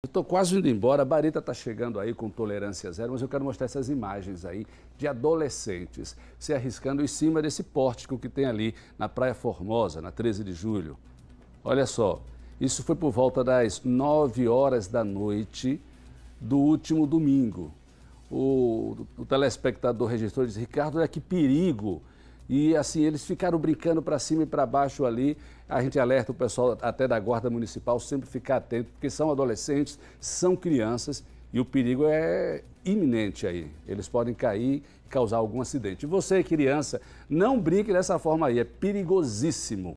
Eu estou quase indo embora, a Barita está chegando aí com tolerância zero, mas eu quero mostrar essas imagens aí de adolescentes se arriscando em cima desse pórtico que tem ali na Praia Formosa, na 13 de julho. Olha só, isso foi por volta das 9 horas da noite do último domingo. O, o telespectador registrou e disse, Ricardo, olha que perigo, e assim, eles ficaram brincando para cima e para baixo ali. A gente alerta o pessoal até da Guarda Municipal sempre ficar atento, porque são adolescentes, são crianças e o perigo é iminente aí. Eles podem cair e causar algum acidente. você, criança, não brinque dessa forma aí, é perigosíssimo.